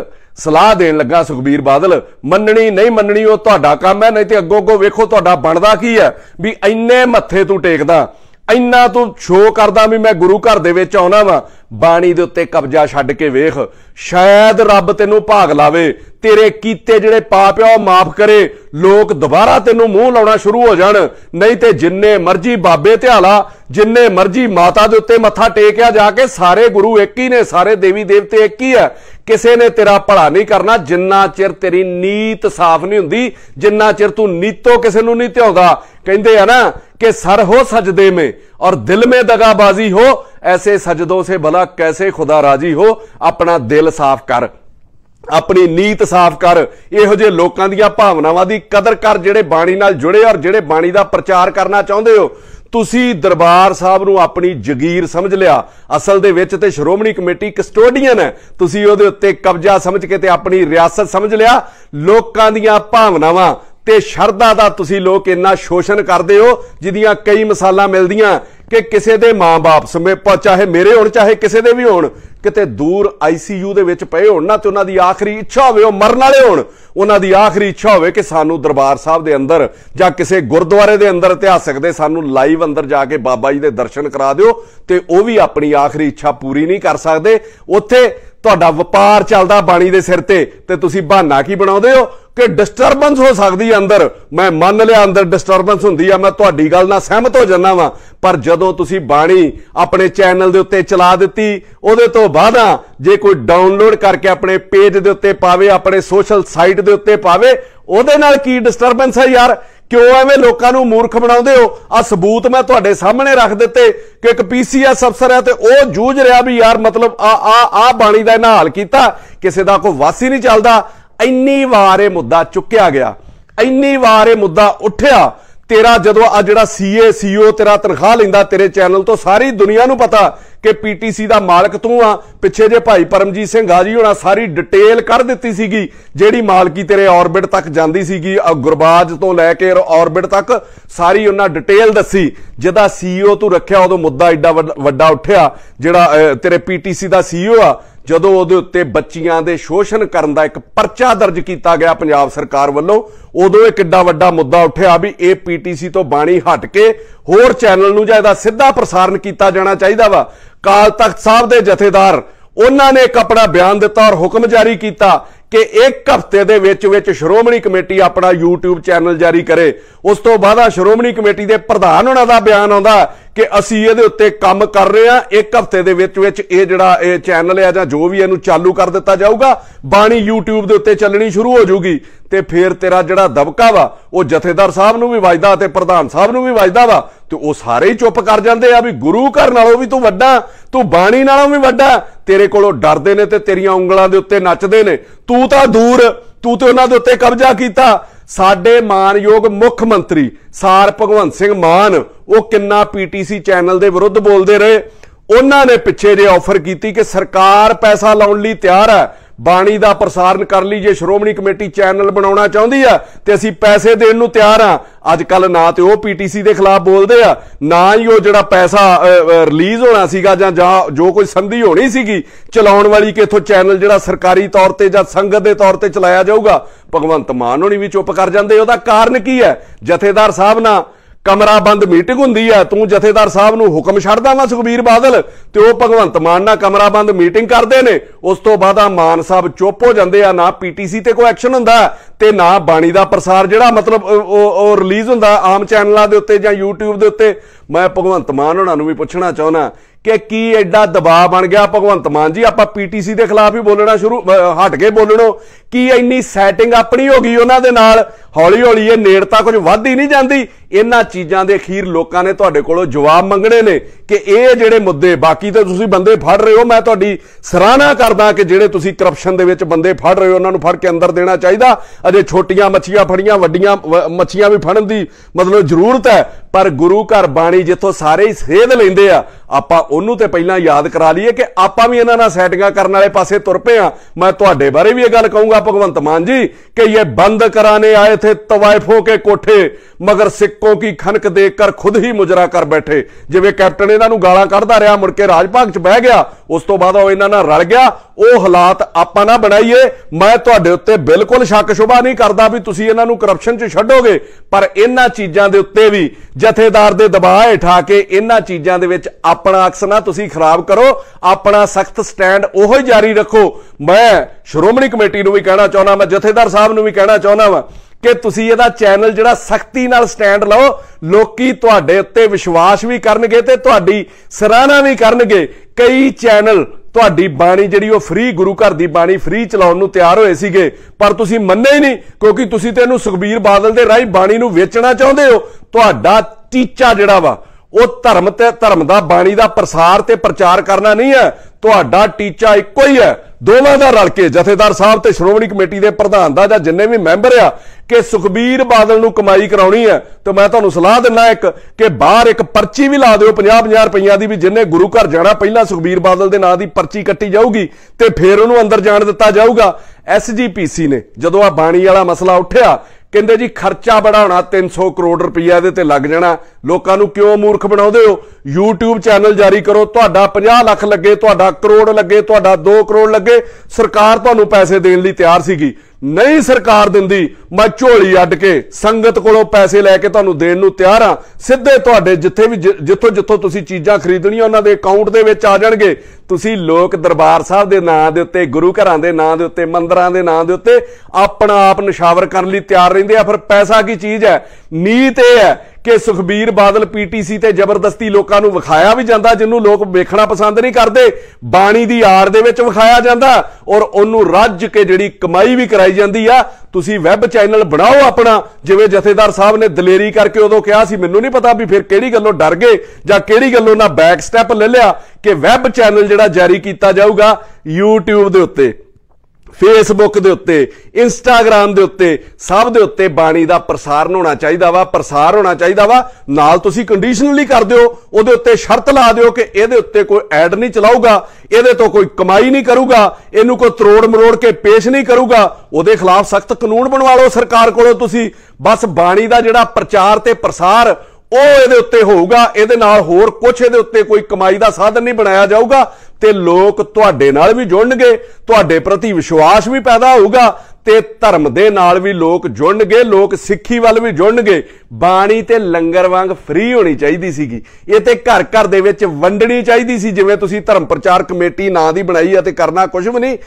ਸਲਾਹ ਦੇਣ ਲੱਗਾ ਸੁਖਬੀਰ ਬਾਦਲ ਮੰਨਣੀ ਨਹੀਂ ਮੰਨਣੀ ਉਹ ਤੁਹਾਡਾ ਕੰਮ ਹੈ ਨਹੀਂ ਤੇ ਅੱਗੋਂ ਅੱਗੋਂ ਵੇਖੋ ਤੁਹਾਡਾ ਬਣਦਾ ਕੀ ਹੈ ਵੀ ਐਨੇ ਮੱਥੇ ਤੂੰ ਟੇਕਦਾ ਇੰਨਾ ਤੂੰ ਸ਼ੋਅ ਕਰਦਾ ਵੀ ਮੈਂ ਗੁਰੂ ਘਰ ਦੇ ਵਿੱਚ ਆਉਣਾ ਵਾਂ ਬਾਣੀ ਦੇ ਉੱਤੇ ਕਬਜ਼ਾ ਛੱਡ ਕੇ ਵੇਖ ਸ਼ਾਇਦ ਰੱਬ ਤੈਨੂੰ ਭਾਗ ਲਾਵੇ ਤੇਰੇ ਕੀਤੇ ਜਿਹੜੇ ਪਾਪ ਆ ਉਹ ਮਾਫ ਕਰੇ ਲੋਕ ਦੁਬਾਰਾ ਤੈਨੂੰ ਮੂੰਹ ਲਾਉਣਾ ਸ਼ੁਰੂ ਹੋ ਜਾਣ ਨਹੀਂ ਤੇ ਜਿੰਨੇ ਮਰਜੀ ਬਾਬੇ ਧਿਆਲਾ ਜਿੰਨੇ ਮਰਜੀ ਮਾਤਾ ਦੇ ਉੱਤੇ ਮੱਥਾ ਟੇਕਿਆ ਜਾ ਕੇ ਸਾਰੇ ਗੁਰੂ ਇੱਕ ਹੀ ਨੇ ਸਾਰੇ ਦੇਵੀ ਦੇਵਤੇ ਇੱਕ ਹੀ ਆ ਕਿਸੇ ਨੇ ਤੇਰਾ ਭਲਾ ਨਹੀਂ ਕਰਨਾ ਜਿੰਨਾ ਚਿਰ ਤੇਰੀ ਨੀਤ ਸਾਫ਼ ਨਹੀਂ ਹੁੰਦੀ ਜਿੰਨਾ ਚਿਰ ਤੂੰ ਨੀਤੋਂ ਕਿਸੇ ਨੂੰ ਨਹੀਂ ਧਿਆਉਂਦਾ ਕਹਿੰਦੇ ਆ ਨਾ ਕਿ ਸਰ ਹੋ ਸਜਦੇ ਮੇ ਔਰ ਦਿਲ ਮੇ ਦਗਾਬਾਜ਼ੀ ਹੋ ਐਸੇ ਸਜਦੋ ਸੇ भला ਕੈਸੇ ਖੁਦਾ ਰਾਜੀ ਹੋ ਆਪਣਾ ਦਿਲ ਸਾਫ ਕਰ ਆਪਣੀ ਨੀਤ ਸਾਫ਼ ਕਰ ਇਹੋ ਜਿਹੇ ਲੋਕਾਂ ਦੀਆਂ ਭਾਵਨਾਵਾਂ ਦੀ ਕਦਰ ਕਰ ਜਿਹੜੇ ਬਾਣੀ ਨਾਲ ਜੁੜੇ ਔਰ ਜਿਹੜੇ ਬਾਣੀ ਦਾ ਪ੍ਰਚਾਰ ਕਰਨਾ ਚਾਹੁੰਦੇ ਹੋ ਤੁਸੀਂ ਦਰਬਾਰ ਸਾਹਿਬ ਨੂੰ ਆਪਣੀ ਜਗੀਰ ਸਮਝ ਲਿਆ ਅਸਲ ਦੇ ਵਿੱਚ ਤੇ ਸ਼੍ਰੋਮਣੀ ਕਮੇਟੀ ਕਸਟੋਡੀਅਨ ਹੈ ਤੁਸੀਂ ਉਹਦੇ ਉੱਤੇ ਕਬਜ਼ਾ ਸਮਝ ਕੇ ਤੇ ਆਪਣੀ ਰਿਆਸਤ ਸਮਝ ਲਿਆ ਲੋਕਾਂ ਦੀਆਂ ਭਾਵਨਾਵਾਂ ਤੇ ਸ਼ਰਧਾ ਦਾ ਤੁਸੀਂ ਲੋਕ ਇੰਨਾ ਸ਼ੋਸ਼ਣ ਕਰਦੇ ਹੋ ਜਿਹਦੀਆਂ ਕਈ ਮਿਸਾਲਾਂ ਮਿਲਦੀਆਂ ਕਿ ਕਿਸੇ ਦੇ ਮਾਂ-ਬਾਪ ਸਮੇਂ ਚਾਹੇ ਮੇਰੇ ਹੋਣ ਚਾਹੇ ਕਿਸੇ ਦੇ ਵੀ ਹੋਣ ਕਿਤੇ ਦੂਰ ਆਈਸੀਯੂ ਦੇ ਵਿੱਚ ਪਏ ਹੋਣ ਨਾ ਤੇ ਉਹਨਾਂ ਦੀ ਆਖਰੀ ਇੱਛਾ ਹੋਵੇ ਉਹ ਮਰਨ ਵਾਲੇ ਹੋਣ ਉਹਨਾਂ ਦੀ ਆਖਰੀ ਇੱਛਾ ਹੋਵੇ ਕਿ ਸਾਨੂੰ ਦਰਬਾਰ ਸਾਹਿਬ ਦੇ ਅੰਦਰ ਜਾਂ ਕਿਸੇ ਗੁਰਦੁਆਰੇ ਦੇ ਅੰਦਰ ਇਤਿਹਾਸਕ ਦੇ ਸਾਨੂੰ ਲਾਈਵ ਅੰਦਰ ਜਾ ਕੇ ਬਾਬਾ ਜੀ ਦੇ ਦਰਸ਼ਨ ਕਰਾ ਦਿਓ ਤੇ ਉਹ ਵੀ ਆਪਣੀ ਆਖਰੀ ਇੱਛਾ ਪੂਰੀ ਨਹੀਂ ਕਰ ਸਕਦੇ ਉੱਥੇ ਤੁਹਾਡਾ ਵਪਾਰ ਚੱਲਦਾ ਬਾਣੀ ਦੇ ਸਿਰ ਤੇ ਤੇ ਤੁਸੀਂ ਬਹਾਨਾ ਕੀ ਬਣਾਉਂਦੇ ਹੋ ਕਿ ਡਿਸਟਰਬੈਂਸ ਹੋ ਸਕਦੀ ਹੈ ਅੰਦਰ ਮੈਂ ਮੰਨ ਲਿਆ ਅੰਦਰ ਡਿਸਟਰਬੈਂਸ ਹੁੰਦੀ ਆ ਮੈਂ ਤੁਹਾਡੀ ਗੱਲ ਨਾਲ ਸਹਿਮਤ ਹੋ ਜਾਂਦਾ ਵਾਂ ਪਰ ਜਦੋਂ ਤੁਸੀਂ ਬਾਣੀ ਆਪਣੇ ਚੈਨਲ ਦੇ ਉੱਤੇ ਚਲਾ ਦਿੱਤੀ ਉਹਦੇ ਤੋਂ ਬਾਅਦਾਂ ਜੇ ਕੋਈ ਡਾਊਨਲੋਡ ਕਰਕੇ ਆਪਣੇ ਪੇਜ ਦੇ ਉੱਤੇ ਪਾਵੇ ਆਪਣੇ ਸੋਸ਼ਲ ਸਾਈਟ ਦੇ ਉੱਤੇ ਪਾਵੇ ਉਹਦੇ ਨਾਲ ਕੀ ਡਿਸਟਰਬੈਂਸ ਹੈ ਯਾਰ ਕਿਉਂ ਐਵੇਂ ਲੋਕਾਂ ਨੂੰ ਮੂਰਖ ਬਣਾਉਂਦੇ ਹੋ ਆ ਸਬੂਤ ਮੈਂ ਤੁਹਾਡੇ ਸਾਹਮਣੇ ਰੱਖ ਦਿੱਤੇ ਕਿ ਇੱਕ ਪੀਸੀਐਸ ਅਫਸਰ ਹੈ ਤੇ ਉਹ ਜੂਝ ਰਿਹਾ ਵੀ ਯਾਰ ਮਤਲਬ ਆ ਆ ਆ ਬਾਣੀ ਦਾ ਇਹਨਾਂ ਹਾਲ ਕੀਤਾ ਕਿਸੇ ਦਾ ਕੋਈ ਵਾਸੀ ਨਹੀਂ ਚੱਲਦਾ ਇੰਨੀ ਵਾਰ ਇਹ ਮੁੱਦਾ ਚੁੱਕਿਆ ਗਿਆ ਇੰਨੀ ਵਾਰ ਇਹ ਮੁੱਦਾ ਉੱਠਿਆ ਤੇਰਾ ਜਦੋਂ ਆ ਜਿਹੜਾ ਸੀਏ ਸੀਓ ਤੇਰਾ ਤਨਖਾਹ ਲੈਂਦਾ ਤੇਰੇ ਚੈਨਲ ਤੋਂ ਸਾਰੀ ਦੁਨੀਆ ਨੂੰ ਪਤਾ ਕਿ ਪੀਟੀਸੀ ਦਾ ਮਾਲਕ ਤੂੰ ਆ ਪਿੱਛੇ ਜੇ ਭਾਈ ਪਰਮਜੀਤ ਸਿੰਘ ਗਾਜੀ ਹੋਣਾ ਸਾਰੀ ਡਿਟੇਲ ਕਰ ਦਿੱਤੀ ਸੀਗੀ ਜਿਹੜੀ ਮਾਲਕੀ ਤੇਰੇ ਆਰਬਿਟ ਤੱਕ ਜਾਂਦੀ ਸੀਗੀ ਗੁਰਬਾਜ ਤੋਂ ਲੈ ਕੇ ਆਰਬਿਟ ਤੱਕ ਸਾਰੀ ਉਹਨਾਂ ਡਿਟੇਲ ਦੱਸੀ ਜਿਹਦਾ ਸੀਈਓ ਤੂੰ ਰੱਖਿਆ ਉਦੋਂ ਮੁੱਦਾ ਐਡਾ ਵੱਡਾ ਉੱਠਿਆ ਜਿਹੜਾ ਤੇਰੇ ਪੀਟੀਸੀ ਦਾ ਸੀਈਓ ਆ ਜਦੋਂ ਉਹਦੇ ਉੱਤੇ ਬੱਚੀਆਂ ਦੇ ਸ਼ੋਸ਼ਣ ਕਰਨ ਦਾ ਇੱਕ ਪਰਚਾ ਦਰਜ ਕੀਤਾ ਗਿਆ ਪੰਜਾਬ ਸਰਕਾਰ ਵੱਲੋਂ ਉਦੋਂ ਇਹ ਕਿੱਡਾ ਵੱਡਾ ਮੁੱਦਾ ਉੱਠਿਆ ਵੀ ਇਹ ਪੀਟੀਸੀ ਤੋਂ ਬਾਣੀ ਹਟ ਕੇ ਹੋਰ ਚੈਨਲ ਨੂੰ ਜਾਂ ਇਹਦਾ ਸਿੱਧਾ ਪ੍ਰਸਾਰਣ ਕੀਤਾ ਜਾਣਾ ਚਾਹੀਦਾ ਵਾ ਕਾਲ ਤਖਤ ਸਾਹਿਬ ਦੇ ਜਥੇਦਾਰ ਉਹਨਾਂ ਨੇ ਇੱਕ ਆਪਣਾ ਬਿਆਨ ਦਿੱਤਾ ਔਰ ਹੁਕਮ ਜਾਰੀ ਕੀਤਾ ਕਿ ਇੱਕ ਹਫ਼ਤੇ ਦੇ ਵਿੱਚ ਵਿੱਚ ਸ਼੍ਰੋਮਣੀ ਕਮੇਟੀ ਆਪਣਾ YouTube ਚੈਨਲ ਜਾਰੀ ਕਰੇ ਉਸ ਤੋਂ ਬਾਅਦ ਆ ਸ਼੍ਰੋਮਣੀ ਕਮੇਟੀ ਦੇ ਪ੍ਰਧਾਨ ਉਹਨਾਂ ਦਾ ਬਿਆਨ ਆਉਂਦਾ ਕਿ ਅਸੀਂ ਇਹਦੇ ਉੱਤੇ ਕੰਮ ਕਰ ਰਹੇ ਹਾਂ ਇੱਕ ਹਫ਼ਤੇ ਦੇ ਵਿੱਚ ਵਿੱਚ ਇਹ ਜਿਹੜਾ ਇਹ ਚੈਨਲ ਹੈ ਜਾਂ ਜੋ ਵੀ ਇਹਨੂੰ ਚਾਲੂ ਕਰ ਦਿੱਤਾ ਜਾਊਗਾ ਬਾਣੀ YouTube ਦੇ ਉੱਤੇ ਚੱਲਣੀ ਸ਼ੁਰੂ ਹੋ ਜਾਊਗੀ ਤੇ ਫਿਰ ਤੇਰਾ ਜਿਹੜਾ ਦਬਕਾ ਵਾ ਉਹ ਜਥੇਦਾਰ ਸਾਹਿਬ ਨੂੰ ਵੀ ਵਜਦਾ ਤੇ ਪ੍ਰਧਾਨ ਸਾਹਿਬ ਨੂੰ ਵੀ ਵਜਦਾ ਵਾ ਤੇ ਉਹ ਸਾਰੇ ਹੀ ਚੁੱਪ ਕਰ ਜਾਂਦੇ ਆ ਵੀ ਗੁਰੂ ਘਰ ਨਾਲੋਂ ਵੀ ਤੂੰ ਵੱਡਾ ਤੂੰ ਬਾਣੀ ਨਾਲੋਂ ਵੀ ਵੱਡਾ ਤੇਰੇ ਕੋਲੋਂ ਡਰਦੇ ਨੇ ਤੇ ਤੇਰੀਆਂ ਉਂਗਲਾਂ ਦੇ ਉੱਤੇ ਨੱਚਦੇ ਨੇ ਤੂੰ ਤਾਂ ਦੂਰ ਤੂੰ ਤੇ ਉਹਨਾਂ ਦੇ ਉੱਤੇ ਕਬਜ਼ਾ ਕੀਤਾ ਸਾਡੇ ਮਾਨਯੋਗ ਮੁੱਖ ਮੰਤਰੀ ਸਾਰ ਭਗਵੰਤ ਸਿੰਘ ਮਾਨ ਉਹ ਕਿੰਨਾ ਪੀਟੀਸੀ ਚੈਨਲ ਦੇ ਵਿਰੁੱਧ ਬੋਲਦੇ ਰਹੇ ਉਹਨਾਂ ਨੇ ਪਿੱਛੇ ਜੇ ਆਫਰ ਕੀਤੀ ਕਿ ਸਰਕਾਰ ਪੈਸਾ ਲਾਉਣ ਲਈ ਤਿਆਰ ਹੈ ਬਾਣੀ ਦਾ ਪ੍ਰਸਾਰਣ ਕਰ ਲਈ ਜੇ ਸ਼੍ਰੋਮਣੀ ਕਮੇਟੀ ਚੈਨਲ ਬਣਾਉਣਾ ਚਾਹੁੰਦੀ ਆ ਤੇ ਅਸੀਂ ਪੈਸੇ ਦੇਣ ਨੂੰ ਤਿਆਰ ਆ ਅੱਜ ਕੱਲ ਨਾ ਤੇ ਉਹ ਪੀਟੀਸੀ ਦੇ ਖਿਲਾਫ ਬੋਲਦੇ ਆ ਨਾ ਹੀ ਉਹ ਜਿਹੜਾ ਪੈਸਾ ਰਿਲੀਜ਼ ਹੋਣਾ ਸੀਗਾ ਜਾਂ ਜੋ ਕੋਈ ਸੰਧੀ ਹੋਣੀ ਸੀਗੀ ਚਲਾਉਣ ਵਾਲੀ ਕਿ ਇਥੋਂ ਚੈਨਲ ਜਿਹੜਾ ਸਰਕਾਰੀ ਤੌਰ ਤੇ ਜਾਂ ਸੰਗਤ ਦੇ ਤੌਰ ਤੇ ਚਲਾਇਆ ਜਾਊਗਾ ਭਗਵੰਤ ਮਾਨ ਹੋਣੀ ਵੀ ਚੁੱਪ ਕਰ ਜਾਂਦੇ ਉਹਦਾ ਕਾਰਨ ਕੀ ਹੈ ਜਥੇਦਾਰ ਸਾਹਿਬ ਨਾਲ ਕਮਰਾ ਬੰਦ ਮੀਟਿੰਗ ਹੁੰਦੀ ਆ ਤੂੰ ਜਥੇਦਾਰ ਸਾਹਿਬ ਨੂੰ ਹੁਕਮ ਛੱਡਦਾ ਵਾ ਸੁਖਬੀਰ ਬਾਦਲ ਤੇ ਉਹ ਭਗਵੰਤ ਮਾਨ ਨਾਲ ਕਮਰਾ ਬੰਦ ਮੀਟਿੰਗ ਕਰਦੇ ਨੇ ਉਸ ਤੋਂ ਬਾਅਦ ਆ ਮਾਨ ਸਾਹਿਬ ਚੁੱਪ ਹੋ ਜਾਂਦੇ ਆ ਨਾ ਪੀਟੀਸੀ ਤੇ ਕੋਈ ਐਕਸ਼ਨ ਹੁੰਦਾ ਤੇ ਨਾ ਬਾਣੀ ਦਾ ਪ੍ਰਸਾਰ ਜਿਹੜਾ ਮਤਲਬ ਉਹ ਰਿਲੀਜ਼ ਹੁੰਦਾ ਆਮ ਚੈਨਲਾਂ ਦੇ ਉੱਤੇ ਜਾਂ YouTube ਦੇ ਉੱਤੇ ਮੈਂ ਭਗਵੰਤ ਮਾਨ ਉਹਨਾਂ ਨੂੰ ਵੀ ਪੁੱਛਣਾ ਚਾਹੁੰਦਾ ਕਿ ਕੀ ਐਡਾ ਦਬਾਅ ਬਣ ਗਿਆ ਭਗਵੰਤ ਮਾਨ ਜੀ ਆਪਾਂ ਪੀਟੀਸੀ ਦੇ ਖਿਲਾਫ ਹੀ ਬੋਲਣਾ ਸ਼ੁਰੂ ਹਟ ਕੇ ਬੋਲਣੋ ਕੀ ਇੰਨੀ ਸੈਟਿੰਗ ਆਪਣੀ ਹੋ ਗਈ ਉਹਨਾਂ ਦੇ ਨਾਲ ਹੌਲੀ ਹੌਲੀ ਇਹ ਨੇੜਤਾ ਕੁਝ ਵੱਧ ਹੀ ਨਹੀਂ ਜਾਂਦੀ ਇਹਨਾਂ ਚੀਜ਼ਾਂ ਦੇ ਅਖੀਰ ਲੋਕਾਂ ਨੇ ਤੁਹਾਡੇ ਕੋਲੋਂ ਜਵਾਬ ਮੰਗਣੇ ਨੇ ਕਿ ਇਹ ਜਿਹੜੇ ਮੁੱਦੇ ਬਾਕੀ ਤਾਂ ਤੁਸੀਂ ਬੰਦੇ ਫੜ ਰਹੇ ਹੋ ਮੈਂ ਤੁਹਾਡੀ ਸਰਾਹਨਾ ਕਰਦਾ ਕਿ ਜਿਹੜੇ ਤੁਸੀਂ ਕਰਪਸ਼ਨ ਦੇ ਵਿੱਚ ਬੰਦੇ ਫੜ ਰਹੇ ਹੋ ਉਹਨਾਂ ਨੂੰ ਫੜ ਕੇ ਅੰਦਰ ਦੇਣਾ ਚਾਹੀਦਾ ਅਜੇ ਛੋਟੀਆਂ ਮੱਛੀਆਂ ਫੜੀਆਂ ਵੱਡੀਆਂ ਮੱਛੀਆਂ ਵੀ ਫੜਨ ਦੀ ਮਤਲਬ ਜ਼ਰੂਰਤ ਹੈ ਪਰ ਗੁਰੂ ਘਰ ਬਾਣੀ ਜਿੱਥੋਂ ਸਾਰੇ ਹੀ ਸੇਧ ਲੈਂਦੇ ਆ ਆਪਾਂ ਉਹਨੂੰ ਤੇ ਪਹਿਲਾਂ ਯਾਦ ਕਰਾ ਲਈਏ ਕਿ ਆਪਾਂ ਵੀ ਇਹਨਾਂ ਨਾਲ ਸੈਟਿੰਗਾਂ ਕਰਨ ਵਾਲੇ ਪਾਸੇ ਤੁਰ ਪਏ ਆ ਮੈਂ ਤੁਹਾਡੇ ਬਾਰੇ ਵੀ ਇਹ ਗੱਲ ਕਹੂੰਗਾ ਭਗਵੰਤ ਮਾਨ ਜੀ ਕਿ ਇਹ ਬੰਦ ਕਰਾਣੇ ਆਏ ਥੇ ਤਵਾਇਫੋ ਕੇ ਕੋਠੇ ਮਗਰ ਸਿੱਖ ਇੱਕੋ ਕੀ ਖਨਕ ਦੇ ਕਰ ਖੁਦ ਹੀ ਮੁਜਰਾ ਕਰ ਬੈਠੇ ਜਿਵੇਂ ਕੈਪਟਨ ਇਹਨਾਂ ਨੂੰ ਗਾਲਾਂ ਕੱਢਦਾ ਰਿਹਾ ਮੁੜ ਕੇ ਰਾਜ ਭਾਗ 'ਚ ਬਹਿ ਗਿਆ ਉਸ ਤੋਂ ਬਾਅਦ ਉਹ ਇਹਨਾਂ ਨਾਲ ਰਲ ਗਿਆ ਉਹ ਹਾਲਾਤ ਆਪਾਂ ਨਾ ਬਣਾਈਏ ਮੈਂ ਤੁਹਾਡੇ ਉੱਤੇ ਬਿਲਕੁਲ ਸ਼ੱਕ ਸ਼ੁਬਾ ਨਹੀਂ ਕਰਦਾ ਵੀ ਤੁਸੀਂ ਇਹਨਾਂ ਨੂੰ ਕਰਪਸ਼ਨ 'ਚ ਛੱਡੋਗੇ ਪਰ ਇਹਨਾਂ ਚੀਜ਼ਾਂ ਦੇ ਉੱਤੇ ਵੀ ਜਥੇਦਾਰ ਦੇ ਦਬਾਅ ਹੇਠਾ ਕੇ ਇਹਨਾਂ ਚੀਜ਼ਾਂ ਦੇ ਵਿੱਚ ਆਪਣਾ ਅਕਸ ਨਾ ਤੁਸੀਂ ਖਰਾਬ ਕਰੋ ਆਪਣਾ ਸਖਤ ਸਟੈਂਡ ਉਹ ਹੀ ਜਾਰੀ ਰੱਖੋ ਮੈਂ ਸ਼੍ਰੋਮਣੀ ਕਮੇਟੀ ਨੂੰ ਵੀ ਕਹਿਣਾ ਚਾਹੁੰਦਾ ਮੈਂ ਜਥੇਦਾਰ ਸਾਹਿਬ ਨੂੰ ਵੀ ਕਹਿਣਾ ਚਾਹੁੰਦਾ ਵਾਂ ਕਿ ਤੁਸੀਂ ਇਹਦਾ ਚੈਨਲ ਜਿਹੜਾ ਸਖਤੀ ਨਾਲ ਸਟੈਂਡ ਲਓ ਲੋਕੀ ਤੁਹਾਡੇ ਉੱਤੇ ਵਿਸ਼ਵਾਸ ਵੀ ਕਰਨਗੇ ਤੇ ਤੁਹਾਡੀ ਸਰਾਹਨਾ ਵੀ ਕਰਨਗੇ ਕਈ ਚੈਨਲ ਤੁਹਾਡੀ ਬਾਣੀ ਜਿਹੜੀ ਉਹ ਫ੍ਰੀ ਗੁਰੂ ਘਰ ਦੀ ਬਾਣੀ ਫ੍ਰੀ ਚਲਾਉਣ ਨੂੰ ਤਿਆਰ ਹੋਏ ਸੀਗੇ ਪਰ ਤੁਸੀਂ ਮੰਨੇ ਹੀ ਨਹੀਂ ਕਿਉਂਕਿ ਤੁਸੀਂ ਤੇ ਇਹਨੂੰ ਸੁਖਬੀਰ ਬਾਦਲ ਦੇ ਰਾਹੀਂ ਬਾਣੀ ਨੂੰ ਵੇਚਣਾ ਚਾਹੁੰਦੇ ਹੋ ਤੁਹਾਡਾ ਟੀਚਾ ਜਿਹੜਾ ਵਾ ਉਹ ਧਰਮ ਤੇ ਧਰਮ ਦਾ ਬਾਣੀ ਦਾ ਪ੍ਰਸਾਰ ਤੇ ਪ੍ਰਚਾਰ ਕਰਨਾ ਨਹੀਂ ਹੈ ਤੁਹਾਡਾ ਟੀਚਾ ਇੱਕੋ ਹੀ ਹੈ ਦੋਵਾਂ ਦਾ ਰਲ ਕੇ ਜਥੇਦਾਰ ਸਾਹਿਬ ਤੇ ਸ਼੍ਰੋਮਣੀ ਕਮੇਟੀ ਦੇ ਪ੍ਰਧਾਨ ਦਾ ਜਾਂ ਜਿੰਨੇ ਵੀ ਮੈਂਬਰ ਆ ਕਿ ਸੁਖਬੀਰ ਬਾਦਲ ਨੂੰ ਕਮਾਈ ਕਰਾਉਣੀ ਹੈ ਤੇ ਮੈਂ ਤੁਹਾਨੂੰ ਸਲਾਹ ਦਿੰਨਾ ਇੱਕ ਕਿ ਬਾਹਰ ਇੱਕ ਪਰਚੀ ਵੀ ਲਾ ਦਿਓ 50-50 ਰੁਪਈਆ ਦੀ ਵੀ ਜਿੰਨੇ ਗੁਰੂ ਘਰ ਜਾਣਾ ਪਹਿਲਾਂ ਸੁਖਬੀਰ ਬਾਦਲ ਦੇ ਨਾਂ ਦੀ ਪਰਚੀ ਕੱਟੀ ਜਾਊਗੀ ਤੇ ਫਿਰ ਉਹਨੂੰ ਅੰਦਰ ਜਾਣ ਦਿੱਤਾ ਜਾਊਗਾ ਐਸਜੀਪੀਸੀ ਨੇ ਜਦੋਂ ਆ ਬਾਣੀ ਵਾਲਾ ਮਸਲਾ ਉੱਠਿਆ ਕਹਿੰਦੇ ਜੀ ਖਰਚਾ ਬੜਾਉਣਾ 300 ਕਰੋੜ ਰੁਪਈਆ ਦੇ ਤੇ ਲੱਗ ਜਾਣਾ ਲੋਕਾਂ ਨੂੰ ਕਿਉਂ ਮੂਰਖ ਬਣਾਉਂਦੇ ਹੋ YouTube ਚੈਨਲ ਜਾਰੀ ਕਰੋ ਤੁਹਾਡਾ 50 ਲੱਖ ਲੱਗੇ ਤੁਹਾਡਾ ਕਰੋੜ ਲੱਗੇ ਤੁਹਾਡਾ 2 ਕਰੋੜ ਲੱਗੇ ਸਰਕਾਰ ਤੁਹਾਨੂੰ ਪੈਸੇ ਦੇਣ ਲਈ ਤਿਆਰ ਸੀਗੀ ਨਹੀਂ ਸਰਕਾਰ ਦਿੰਦੀ ਮੈਂ ਝੋਲੀ ਅੱਡ ਕੇ ਸੰਗਤ ਕੋਲੋਂ ਪੈਸੇ ਲੈ ਕੇ ਤੁਹਾਨੂੰ ਦੇਣ ਨੂੰ ਤਿਆਰ ਆ ਸਿੱਧੇ ਤੁਹਾਡੇ ਜਿੱਥੇ ਵੀ ਜਿੱਥੋਂ ਜਿੱਥੋਂ ਤੁਸੀਂ ਚੀਜ਼ਾਂ ਖਰੀਦਣੀਆਂ ਉਹਨਾਂ ਦੇ ਅਕਾਊਂਟ ਦੇ ਵਿੱਚ ਆ ਜਾਣਗੇ ਤੁਸੀਂ ਲੋਕ ਦਰਬਾਰ ਸਾਹਿਬ ਦੇ ਨਾਂ ਦੇ ਉੱਤੇ ਗੁਰੂ ਘਰਾਂ ਦੇ ਨਾਂ ਦੇ ਉੱਤੇ ਮੰਦਰਾਂ ਦੇ ਨਾਂ ਦੇ ਉੱਤੇ ਆਪਣਾ ਆਪ ਨਿਸ਼ਾਵਰ ਕਰਨ ਲਈ ਤਿਆਰ ਰਹਿੰਦੇ ਆ ਫਿਰ ਪੈਸਾ ਕੀ ਚੀਜ਼ ਹੈ ਨੀਤ ਇਹ ਹੈ ਕਿ ਸੁਖਬੀਰ ਬਾਦਲ ਪੀਟੀਸੀ ਤੇ ਜ਼ਬਰਦਸਤੀ ਲੋਕਾਂ ਨੂੰ ਵਿਖਾਇਆ ਵੀ ਜਾਂਦਾ ਜਿੰਨੂੰ ਲੋਕ ਵੇਖਣਾ ਪਸੰਦ ਨਹੀਂ ਕਰਦੇ ਬਾਣੀ ਦੀ ਆੜ ਦੇ ਵਿੱਚ ਵਿਖਾਇਆ ਜਾਂਦਾ ਔਰ ਉਹਨੂੰ ਰੱਜ ਕੇ ਜਿਹੜੀ ਕਮਾਈ ਵੀ ਕਰਾਈ ਜਾਂਦੀ ਆ ਤੁਸੀਂ ਵੈਬ ਚੈਨਲ ਬਣਾਓ ਆਪਣਾ ਜਿਵੇਂ ਜਥੇਦਾਰ ਸਾਹਿਬ ਨੇ ਦਲੇਰੀ ਕਰਕੇ ਉਦੋਂ ਕਿਹਾ ਸੀ ਮੈਨੂੰ ਨਹੀਂ ਪਤਾ ਵੀ ਫਿਰ ਕਿਹੜੀ ਗੱਲੋਂ ਡਰ ਗਏ ਜਾਂ ਕਿਹੜੀ ਗੱਲੋਂ ਨਾ ਬੈਕ ਸਟੈਪ ਲੈ ਲਿਆ ਕਿ ਵੈਬ ਚੈਨਲ ਜਿਹੜਾ ਜਾਰੀ ਕੀਤਾ ਜਾਊਗਾ YouTube ਦੇ ਉੱਤੇ ਫੇਸਬੁੱਕ ਦੇ ਉੱਤੇ ਇੰਸਟਾਗ੍ਰam ਦੇ ਉੱਤੇ ਸਭ ਦੇ ਉੱਤੇ ਬਾਣੀ ਦਾ ਪ੍ਰਸਾਰਣ ਹੋਣਾ ਚਾਹੀਦਾ ਵਾ ਪ੍ਰਸਾਰ ਹੋਣਾ ਚਾਹੀਦਾ ਵਾ ਨਾਲ ਤੁਸੀਂ ਕੰਡੀਸ਼ਨਲੀ ਕਰ ਦਿਓ ਉਹਦੇ ਉੱਤੇ ਸ਼ਰਤ ਲਾ ਦਿਓ ਕਿ ਇਹਦੇ ਉੱਤੇ ਕੋਈ ਐਡ ਨਹੀਂ ਚਲਾਊਗਾ ਇਹਦੇ ਤੋਂ ਕੋਈ ਕਮਾਈ ਨਹੀਂ ਕਰੂਗਾ ਇਹਨੂੰ ਕੋਈ ਤਰੋੜ ਮਰੋੜ ਕੇ ਪੇਸ਼ ਨਹੀਂ ਕਰੂਗਾ ਉਹਦੇ ਖਿਲਾਫ ਸਖਤ ਕਾਨੂੰਨ ਬਣਵਾ ਲਓ ਸਰਕਾਰ ਕੋਲੋਂ ਤੁਸੀਂ ਬਸ ਬਾਣੀ ਦਾ ਜਿਹੜਾ ਪ੍ਰਚਾਰ ਤੇ ਪ੍ਰਸਾਰ ਉਹ ਇਹਦੇ ਉੱਤੇ ਹੋਊਗਾ ਇਹਦੇ ਨਾਲ ਹੋਰ ਕੁਝ ਇਹਦੇ ਉੱਤੇ ਕੋਈ ਕਮਾਈ ਦਾ ਸਾਧਨ ਨਹੀਂ ਬਣਾਇਆ ਜਾਊਗਾ ਤੇ ਲੋਕ ਤੁਹਾਡੇ ਨਾਲ ਵੀ ਜੁੜਨਗੇ ਤੁਹਾਡੇ ਪ੍ਰਤੀ ਵਿਸ਼ਵਾਸ ਵੀ ਪੈਦਾ ਹੋਊਗਾ ਤੇ ਧਰਮ ਦੇ ਨਾਲ ਵੀ ਲੋਕ ਜੁੜਨਗੇ ਲੋਕ ਸਿੱਖੀ ਵੱਲ ਵੀ ਜੁੜਨਗੇ ਬਾਣੀ ਤੇ ਲੰਗਰ ਵਾਂਗ ਫ੍ਰੀ ਹੋਣੀ ਚਾਹੀਦੀ ਸੀਗੀ ਇਹ ਤੇ ਘਰ ਘਰ ਦੇ ਵਿੱਚ ਵੰਡਣੀ ਚਾਹੀਦੀ ਸੀ ਜਿਵੇਂ ਤੁਸੀਂ ਧਰਮ ਪ੍ਰਚਾਰ ਕਮੇਟੀ ਨਾਂ ਦੀ ਬਣਾਈ ਆ ਤੇ ਕਰਨਾ ਕੁਝ ਵੀ ਨਹੀਂ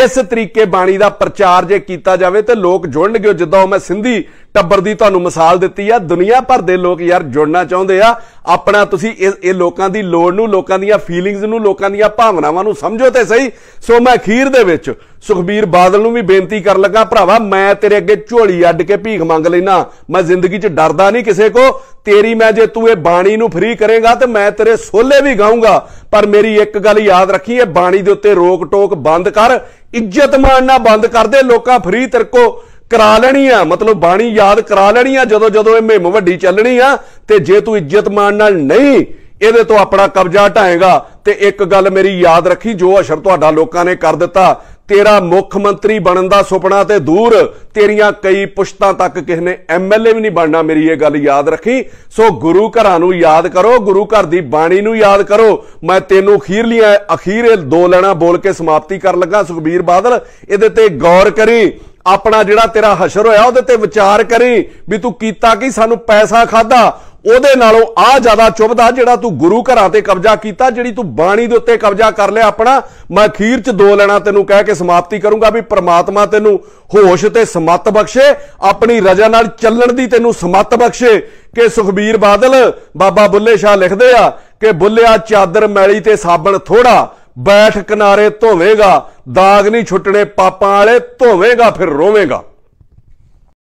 ਇਸ ਤਰੀਕੇ ਬਾਣੀ ਦਾ ਪ੍ਰਚਾਰ ਜੇ ਕੀਤਾ ਜਾਵੇ ਤੇ ਲੋਕ ਜੁੜਨਗੇ ਜਿੱਦਾਂ ਮੈਂ ਸਿੰਧੀ ਟੱਬਰ ਦੀ ਤੁਹਾਨੂੰ ਮਿਸਾਲ ਦਿੱਤੀ ਆ ਦੁਨੀਆ ਭਰ ਦੇ ਲੋਕ ਯਾਰ ਜੁੜਨਾ ਚਾਹੁੰਦੇ ਆ ਆਪਣਾ ਤੁਸੀਂ ਇਹ ਲੋਕਾਂ ਦੀ ਲੋੜ ਨੂੰ ਲੋਕਾਂ ਦੀਆਂ ਫੀਲਿੰਗਸ ਨੂੰ ਲੋਕਾਂ ਦੀਆਂ ਭਾਵਨਾਵਾਂ ਨੂੰ ਸਮਝੋ ਤੇ ਸਹੀ ਸੋ ਮੈਂ ਅਖੀਰ ਦੇ ਵਿੱਚ ਸੁਖਬੀਰ ਬਾਦਲ ਨੂੰ ਵੀ ਬੇਨਤੀ ਕਰਨ ਲੱਗਾ ਭਰਾਵਾ ਮੈਂ ਤੇਰੇ ਅੱਗੇ ਝੋਲੀ ਅੱਡ ਕੇ ਭੀਖ ਮੰਗ ਲੈਣਾ ਮੈਂ ਜ਼ਿੰਦਗੀ 'ਚ ਡਰਦਾ ਨਹੀਂ ਕਿਸੇ ਕੋ ਤੇਰੀ ਮੈਂ ਜੇ ਤੂੰ ਇਹ ਬਾਣੀ ਨੂੰ ਫ੍ਰੀ ਕਰੇਗਾ ਤੇ ਮੈਂ ਤੇਰੇ ਸੋਲੇ ਵੀ ਗਾਉਂਗਾ ਪਰ ਮੇਰੀ ਇੱਕ ਗੱਲ ਯਾਦ ਰੱਖੀ ਇਹ ਬਾਣੀ ਦੇ ਉੱਤੇ ਰੋਕ ਟੋਕ ਬੰਦ ਕਰ ਇੱਜ਼ਤ ਮਾਣਨਾ ਬੰਦ ਕਰ ਦੇ ਲੋਕਾਂ ਫਰੀ ਤਰਕੋ ਕਰਾ ਲੈਣੀ ਆ ਮਤਲਬ ਬਾਣੀ ਯਾਦ ਕਰਾ ਲੈਣੀ ਆ ਜਦੋਂ ਜਦੋਂ ਇਹ ਮਹਿਮ ਵੱਡੀ ਚੱਲਣੀ ਆ ਤੇ ਜੇ ਤੂੰ ਇੱਜ਼ਤ ਮਾਣ ਨਾਲ ਨਹੀਂ ਇਹਦੇ ਤੋਂ ਆਪਣਾ ਕਬਜ਼ਾ ਢਾਏਗਾ ਤੇ ਇੱਕ ਗੱਲ ਮੇਰੀ ਯਾਦ ਰੱਖੀ ਜੋ ਅਸ਼ਰ ਤੁਹਾਡਾ ਲੋਕਾਂ ਨੇ ਕਰ ਦਿੱਤਾ ਤੇਰਾ ਮੁੱਖ ਮੰਤਰੀ ਬਣਨ ਦਾ ਸੁਪਨਾ ਤੇ ਦੂਰ ਤੇਰੀਆਂ ਕਈ ਪੁਸ਼ਤਾਂ ਤੱਕ ਕਿਸੇ ਨੇ ਐਮਐਲਏ ਵੀ ਨਹੀਂ ਬਣਨਾ ਮੇਰੀ ਇਹ ਗੱਲ ਯਾਦ ਰੱਖੀ ਸੋ ਗੁਰੂ ਘਰਾਂ ਨੂੰ ਯਾਦ ਕਰੋ ਗੁਰੂ ਘਰ ਦੀ ਬਾਣੀ ਨੂੰ ਯਾਦ ਕਰੋ ਮੈਂ ਤੈਨੂੰ ਅਖੀਰਲੀਆਂ ਅਖੀਰ ਇਹ ਦੋ ਲੈਣਾ ਬੋਲ ਕੇ ਸਮਾਪਤੀ ਕਰਨ ਲੱਗਾ ਸੁਖਬੀਰ ਬਾਦਲ ਇਹਦੇ ਤੇ ਗੌਰ ਕਰੀ ਆਪਣਾ ਜਿਹੜਾ ਤੇਰਾ ਹਸ਼ਰ ਹੋਇਆ ਉਹਦੇ ਤੇ ਵਿਚਾਰ ਕਰੀ ਵੀ ਤੂੰ ਕੀਤਾ ਕੀ ਸਾਨੂੰ ਪੈਸਾ ਖਾਦਾ ਉਹਦੇ ਨਾਲੋਂ ਆ ਜ਼ਿਆਦਾ ਚੁਬਦਾ ਜਿਹੜਾ ਤੂੰ ਗੁਰੂ ਘਰਾਂ ਤੇ ਕਬਜ਼ਾ ਕੀਤਾ ਜਿਹੜੀ ਤੂੰ ਬਾਣੀ ਦੇ ਉੱਤੇ ਕਬਜ਼ਾ ਕਰ ਲਿਆ ਆਪਣਾ ਮੈਂ ਅਖੀਰ 'ਚ ਦੋ ਲੈਣਾ ਤੈਨੂੰ ਕਹਿ ਕੇ ਸਮਾਪਤੀ ਕਰੂੰਗਾ ਵੀ ਪ੍ਰਮਾਤਮਾ ਤੈਨੂੰ ਹੋਸ਼ ਤੇ ਸਮਤ ਬਖਸ਼ੇ ਆਪਣੀ ਰਜਾ ਨਾਲ ਚੱਲਣ ਦੀ ਤੈਨੂੰ ਸਮਤ ਬਖਸ਼ੇ ਕਿ ਸੁਖਬੀਰ ਬਾਦਲ ਬਾਬਾ ਬੁੱਲੇ ਸ਼ਾਹ ਲਿਖਦੇ ਆ ਕਿ ਬੁੱਲਿਆ ਚਾਦਰ ਮੈਲੀ ਤੇ ਸਾਬਣ ਥੋੜਾ ਬੈਠ ਕਿਨਾਰੇ ਧੋਵੇਗਾ ਦਾਗ ਨਹੀਂ ਛੁੱਟਣੇ ਪਾਪਾਂ ਵਾਲੇ ਧੋਵੇਗਾ ਫਿਰ ਰੋਵੇਗਾ